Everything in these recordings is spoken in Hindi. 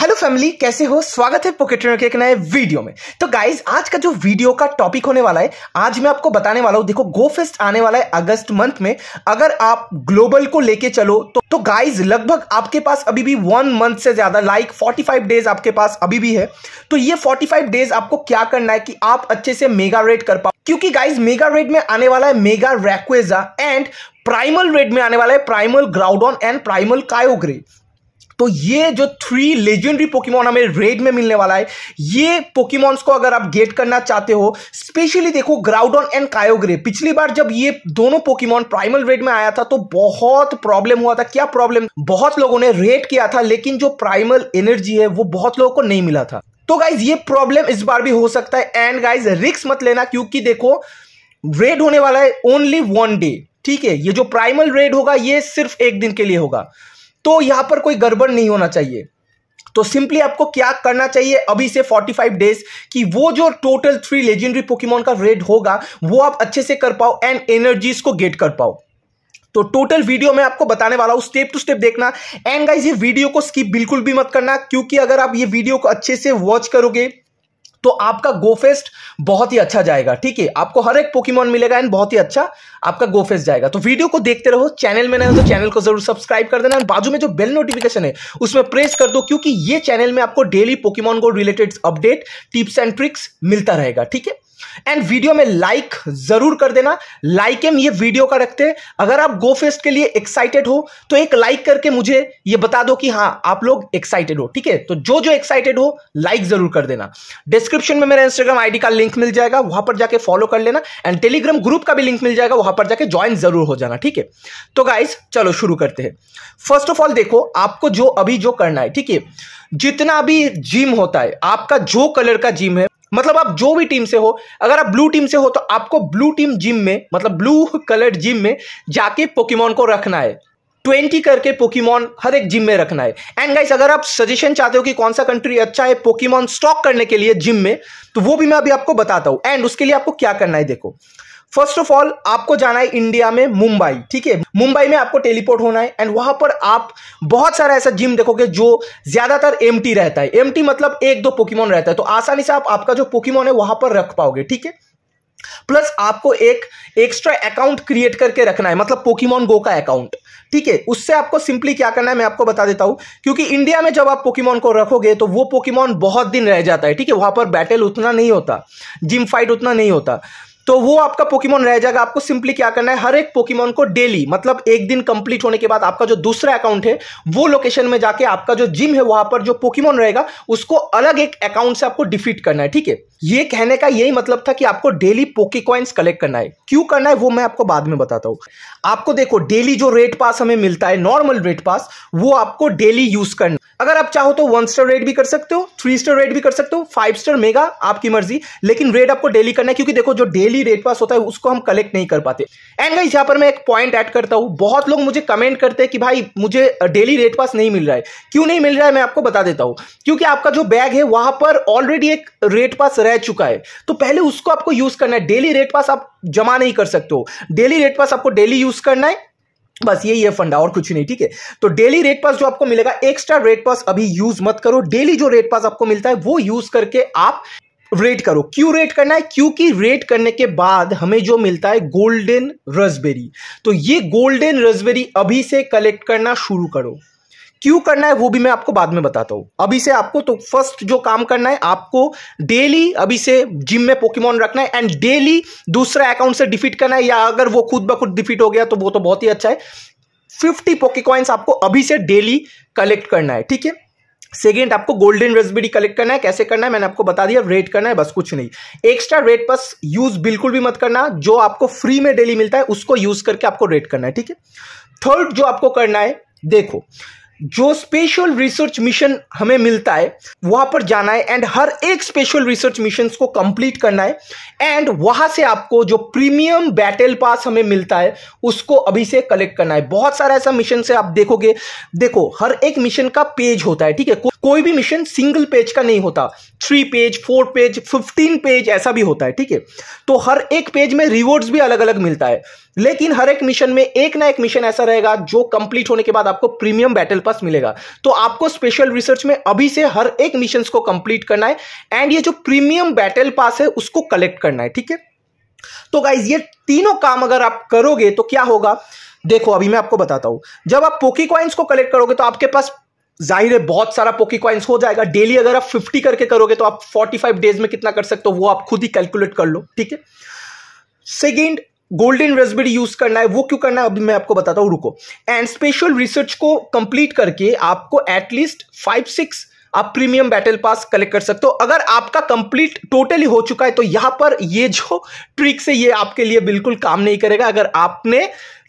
हेलो फैमिली कैसे हो स्वागत है ट्रेनर के एक नए वीडियो में तो गाइज आज का जो वीडियो का टॉपिक होने वाला है आज मैं आपको बताने वाला हूँ देखो गो फेस्ट आने वाला है अगस्त मंथ में अगर आप ग्लोबल को लेके चलो तो तो गाइज लगभग आपके पास अभी भी वन मंथ से ज्यादा लाइक फोर्टी फाइव डेज आपके पास अभी भी है तो ये फोर्टी फाइव डेज आपको क्या करना है कि आप अच्छे से मेगा रेट कर पाओ क्योंकि गाइज मेगा रेड में आने वाला है mega Rayquaza and primal raid में आने वाला है primal Groudon and primal Kyogre तो ये जो थ्री लेजेंडरी पोकीमोन हमें रेड में मिलने वाला है ये पोकेमॉन्स को अगर आप गेट करना चाहते हो स्पेशली देखो ऑन एंड कायोग्रे पिछली बार जब ये दोनों पोकीमोन प्राइमल रेड में आया था तो बहुत प्रॉब्लम हुआ था क्या प्रॉब्लम बहुत लोगों ने रेड किया था लेकिन जो प्राइमल एनर्जी है वो बहुत लोगों को नहीं मिला था तो गाइज ये प्रॉब्लम इस बार भी हो सकता है एंड गाइज रिक्स मत लेना क्योंकि देखो रेड होने वाला है ओनली वन डे ठीक है ये जो प्राइमल रेड होगा ये सिर्फ एक दिन के लिए होगा तो यहाँ पर कोई गड़बड़ नहीं होना चाहिए तो सिंपली आपको क्या करना चाहिए अभी से 45 डेज कि वो जो टोटल थ्री लेजेंडरी पोकेमोन का रेड होगा वो आप अच्छे से कर पाओ एंड एनर्जीज को गेट कर पाओ तो टोटल वीडियो मैं आपको बताने वाला हूं स्टेप टू स्टेप देखना एंड गाइस ये वीडियो को स्किप बिल्कुल भी मत करना क्योंकि अगर आप ये वीडियो को अच्छे से वॉच करोगे तो आपका गोफेस्ट बहुत ही अच्छा जाएगा ठीक है आपको हर एक पोकीमॉन मिलेगा एंड बहुत ही अच्छा आपका गोफेस्ट जाएगा तो वीडियो को देखते रहो चैनल में नए हो तो चैनल को जरूर सब्सक्राइब कर देना बाजू में जो बेल नोटिफिकेशन है उसमें प्रेस कर दो क्योंकि ये चैनल में आपको डेली पोकीमॉन को related update tips and tricks मिलता रहेगा ठीक है एंड वीडियो में लाइक जरूर कर देना लाइक एम ये वीडियो का रखते हैं अगर आप गो फेस्ट के लिए एक्साइटेड हो तो एक लाइक करके मुझे ये बता दो कि हाँ आप लोग एक्साइटेड हो ठीक है तो जो जो एक्साइटेड हो लाइक जरूर कर देना डिस्क्रिप्शन में मेरा इंस्टाग्राम आईडी का लिंक मिल जाएगा वहां पर जाके फॉलो कर लेना एंड टेलीग्राम ग्रुप का भी लिंक मिल जाएगा वहां पर जाके ज्वाइन जरूर हो जाना ठीक है तो गाइज चलो शुरू करते हैं फर्स्ट ऑफ ऑल देखो आपको जो अभी जो करना है ठीक है जितना भी जिम होता है आपका जो कलर का जिम है मतलब आप जो भी टीम से हो अगर आप ब्लू टीम से हो तो आपको ब्लू टीम जिम में मतलब ब्लू कलर्ड जिम में जाके पोकीमोन को रखना है ट्वेंटी करके पोकीमोन हर एक जिम में रखना है एंड गाइस अगर आप सजेशन चाहते हो कि कौन सा कंट्री अच्छा है पोकीमोन स्टॉक करने के लिए जिम में तो वो भी मैं अभी आपको बताता हूं एंड उसके लिए आपको क्या करना है देखो फर्स्ट ऑफ ऑल आपको जाना है इंडिया में मुंबई ठीक है मुंबई में आपको टेलीपोर्ट होना है एंड वहां पर आप बहुत सारा ऐसा जिम देखोगे जो ज्यादातर एम रहता है एम मतलब एक दो पोकीमोन रहता है तो आसानी से आप आपका जो पोकीमोन है वहां पर रख पाओगे ठीक है प्लस आपको एक एक्स्ट्रा अकाउंट क्रिएट करके रखना है मतलब पोकीमोन गो का अकाउंट ठीक है उससे आपको सिंपली क्या करना है मैं आपको बता देता हूं क्योंकि इंडिया में जब आप पोकीमोन को रखोगे तो वो पोकीमोन बहुत दिन रह जाता है ठीक है वहां पर बैटल उतना नहीं होता जिम फाइट उतना नहीं होता तो वो आपका पोकीमोन रह जाएगा आपको सिंपली क्या करना है हर एक पोकीमोन को डेली मतलब एक दिन कंप्लीट होने के बाद आपका जो दूसरा अकाउंट है वो लोकेशन में जाके आपका जो जिम है वहां पर जो पोकीमोन रहेगा उसको अलग एक अकाउंट से आपको डिफीट करना है ठीक है ये कहने का यही मतलब था कि आपको डेली पोकी कॉइन्स कलेक्ट करना है क्यों करना है वो मैं आपको बाद में बताता हूँ आपको देखो डेली जो रेट पास हमें मिलता है नॉर्मल रेट पास वो आपको डेली यूज करना अगर आप चाहो तो वन स्टार रेट भी कर सकते हो थ्री स्टार रेट भी कर सकते हो फाइव स्टार मेगा आपकी मर्जी लेकिन रेट आपको डेली करना है क्योंकि देखो जो डेली रेट पास होता है उसको हम कलेक्ट नहीं कर पाते एंड गाइस यहां पर मैं एक पॉइंट ऐड करता हूँ बहुत लोग मुझे कमेंट करते हैं कि भाई मुझे डेली रेट पास नहीं मिल रहा है क्यों नहीं मिल रहा है मैं आपको बता देता हूं क्योंकि आपका जो बैग है वहां पर ऑलरेडी एक रेट पास रह चुका है तो पहले उसको आपको यूज करना है डेली रेट पास आप जमा नहीं कर सकते हो डेली रेट पास आपको डेली यूज करना है बस यही है फंडा और कुछ नहीं ठीक है तो डेली रेट पास जो आपको मिलेगा एक्स्ट्रा रेट पास अभी यूज मत करो डेली जो रेट पास आपको मिलता है वो यूज करके आप रेट करो क्यों रेट करना है क्योंकि रेट करने के बाद हमें जो मिलता है गोल्डन रसबेरी तो ये गोल्डन रसबेरी अभी से कलेक्ट करना शुरू करो क्यों करना है वो भी मैं आपको बाद में बताता हूं अभी से आपको तो फर्स्ट जो काम करना है आपको डेली अभी से जिम में पोकीमोन रखना है एंड डेली दूसरा अकाउंट से डिफीट करना है या अगर वो खुद ब खुद डिफीट हो गया तो वो तो बहुत ही अच्छा है फिफ्टी पोके आपको अभी से डेली कलेक्ट करना है ठीक है सेकेंड आपको गोल्डन रेसबेरी कलेक्ट करना है कैसे करना है मैंने आपको बता दिया रेट करना है बस कुछ नहीं एक्स्ट्रा रेट बस यूज बिल्कुल भी मत करना जो आपको फ्री में डेली मिलता है उसको यूज करके आपको रेट करना है ठीक है थर्ड जो आपको करना है देखो जो स्पेशल रिसर्च मिशन हमें मिलता है वहां पर जाना है एंड हर एक स्पेशल रिसर्च मिशन को कंप्लीट करना है एंड वहां से आपको जो प्रीमियम बैटल पास हमें मिलता है उसको अभी से कलेक्ट करना है बहुत सारा ऐसा मिशन से आप देखोगे देखो हर एक मिशन का पेज होता है ठीक है को, कोई भी मिशन सिंगल पेज का नहीं होता three page four page fifteen page ऐसा भी होता है ठीक है तो हर एक पेज में रिवॉर्ड्स भी अलग अलग मिलता है लेकिन हर एक मिशन में एक ना एक मिशन ऐसा रहेगा जो कंप्लीट होने के बाद आपको प्रीमियम बैटल पास मिलेगा तो आपको स्पेशल रिसर्च में अभी से हर एक मिशन को कंप्लीट करना है एंड ये जो प्रीमियम बैटल पास है उसको कलेक्ट करना है ठीक है तो गाइज ये तीनों काम अगर आप करोगे तो क्या होगा देखो अभी मैं आपको बताता हूं जब आप पोकी क्वाइंस को कलेक्ट करोगे तो आपके पास जाहिर है बहुत सारा पोकी क्वाइंस हो जाएगा डेली अगर आप 50 करके करोगे तो आप 45 डेज में कितना कर सकते हो वो आप खुद ही कैलकुलेट कर लो ठीक है सेकेंड गोल्डन रेसबेरी यूज करना है वो क्यों करना है अभी मैं आपको बताता हूं रुको एंड स्पेशल रिसर्च को कंप्लीट करके आपको एटलीस्ट फाइव सिक्स आप प्रीमियम बैटल पास कलेक्ट कर सकते हो अगर आपका कंप्लीट टोटली हो चुका है तो यहां पर ये जो ट्रिक से ये आपके लिए बिल्कुल काम नहीं करेगा अगर आपने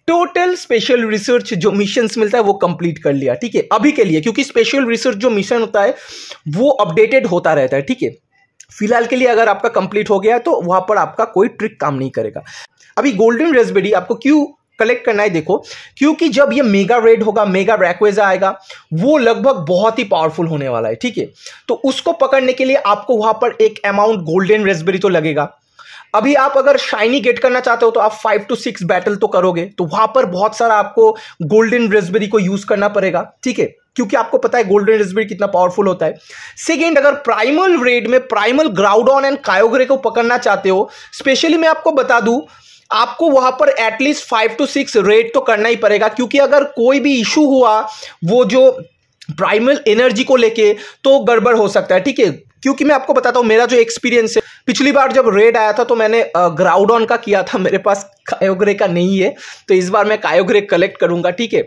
टोटल स्पेशल रिसर्च जो मिशन मिलता है वो कंप्लीट कर लिया ठीक है अभी के लिए क्योंकि स्पेशल रिसर्च जो मिशन होता है वो अपडेटेड होता रहता है ठीक है फिलहाल के लिए अगर आपका कंप्लीट हो गया तो वहां पर आपका कोई ट्रिक काम नहीं करेगा अभी गोल्डन रेसबेरी आपको क्यों कलेक्ट करना है देखो क्योंकि जब ये मेगा रेड होगा मेगा रैकवेजा आएगा वो लगभग बहुत ही पावरफुल होने वाला है ठीक है तो उसको पकड़ने के लिए आपको वहां पर एक अमाउंट गोल्डन रेसबेरी तो लगेगा अभी आप अगर शाइनी गेट करना चाहते हो तो आप फाइव टू सिक्स बैटल तो करोगे तो वहां पर बहुत सारा आपको गोल्डन रेसबेरी को यूज करना पड़ेगा ठीक है क्योंकि आपको पता है गोल्डन रेस्पिड कितना पावरफुल होता है सेकेंड अगर प्राइमल रेड में प्राइमल ग्राउडॉन एंड कायोग्रे को पकड़ना चाहते हो स्पेशली मैं आपको बता दूं आपको वहां पर at least five to six raid तो करना ही पड़ेगा क्योंकि अगर कोई भी इशू हुआ वो जो प्राइमल एनर्जी को लेके तो गड़बड़ हो सकता है ठीक है क्योंकि मैं आपको बताता हूँ मेरा जो एक्सपीरियंस है पिछली बार जब रेड आया था तो मैंने ग्राउंड ऑन का किया था मेरे पास कायोग्रे का नहीं है तो इस बार मैं कायोग्रे कलेक्ट करूंगा ठीक है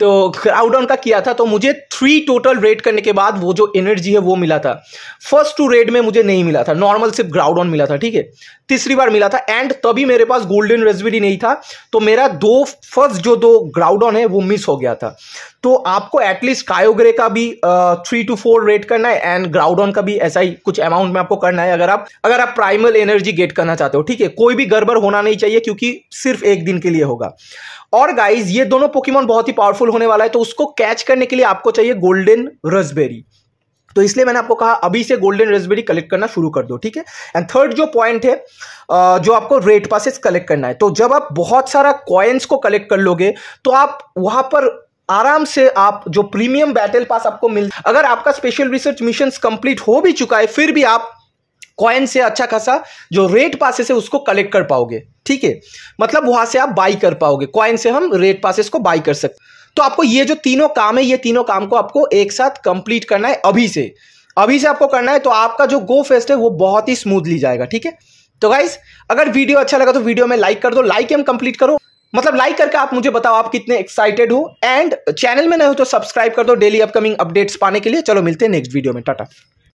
तो क्राउडाउन का किया था तो मुझे थ्री टोटल रेड करने के बाद वो जो एनर्जी है वो मिला था फर्स्ट टू रेड में मुझे नहीं मिला था नॉर्मल सिर्फ ग्राउडाउन मिला था ठीक है तीसरी बार मिला था एंड तभी मेरे पास गोल्डन रेजबेरी नहीं था तो मेरा दो फर्स्ट जो दो ग्राउडाउन है वो मिस हो गया था तो आपको एटलीस्ट कायोग्रे का भी थ्री टू फोर रेट करना है एंड ग्राउडाउन का भी ऐसा ही कुछ अमाउंट में आपको करना है अगर आप अगर आप प्राइमल एनर्जी गेट करना चाहते हो ठीक है कोई भी गड़बड़ होना नहीं चाहिए क्योंकि सिर्फ एक दिन के लिए होगा और गाइज ये दोनों पोकेमॉन बहुत ही पावरफुल होने वाला है तो उसको कैच करने के लिए आपको चाहिए गोल्डन रसबेरी तो इसलिए मैंने आपको कहा अभी से गोल्डन रेसबेरी कलेक्ट करना शुरू कर दो ठीक है एंड थर्ड जो पॉइंट है जो आपको रेट पासिस कलेक्ट करना है तो जब आप बहुत सारा कॉइन्स को कलेक्ट कर लोगे तो आप वहां पर आराम से आप जो प्रीमियम बैटल पास आपको मिल अगर आपका स्पेशल रिसर्च मिशन कंप्लीट हो भी चुका है फिर भी आप कॉइन से अच्छा खासा जो रेट पासिस है उसको कलेक्ट कर पाओगे ठीक है मतलब वहां से आप बाई कर पाओगे कॉइन से हम रेट पासेस को बाई कर सकते तो आपको ये जो तीनों काम है ये तीनों काम को आपको एक साथ कंप्लीट करना है अभी से अभी से आपको करना है तो आपका जो गो फेस्ट है वो बहुत ही स्मूथली जाएगा ठीक है तो गाइज अगर वीडियो अच्छा लगा तो वीडियो में लाइक कर दो लाइक एम कंप्लीट करो मतलब लाइक करके आप मुझे बताओ आप कितने एक्साइटेड हो एंड चैनल में नए हो तो सब्सक्राइब कर दो डेली अपकमिंग अपडेट्स पाने के लिए चलो मिलते हैं नेक्स्ट वीडियो में टाटा